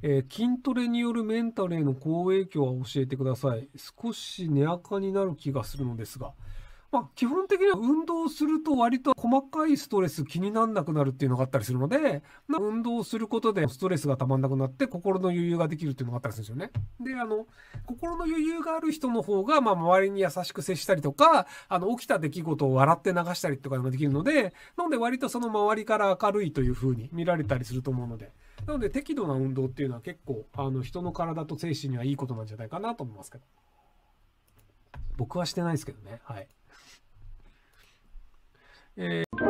えー、筋トレによるメンタルへの好影響は教えてください。少し値赤になる気がするのですが。まあ、基本的には運動すると割と細かいストレス気になんなくなるっていうのがあったりするので、運動することでストレスがたまんなくなって心の余裕ができるっていうのがあったりするんですよね。で、あの、心の余裕がある人の方が、まあ、周りに優しく接したりとか、あの、起きた出来事を笑って流したりとかができるので、なので割とその周りから明るいというふうに見られたりすると思うので、なので適度な運動っていうのは結構、あの、人の体と精神にはいいことなんじゃないかなと思いますけど。僕はしてないですけどね。はい。えー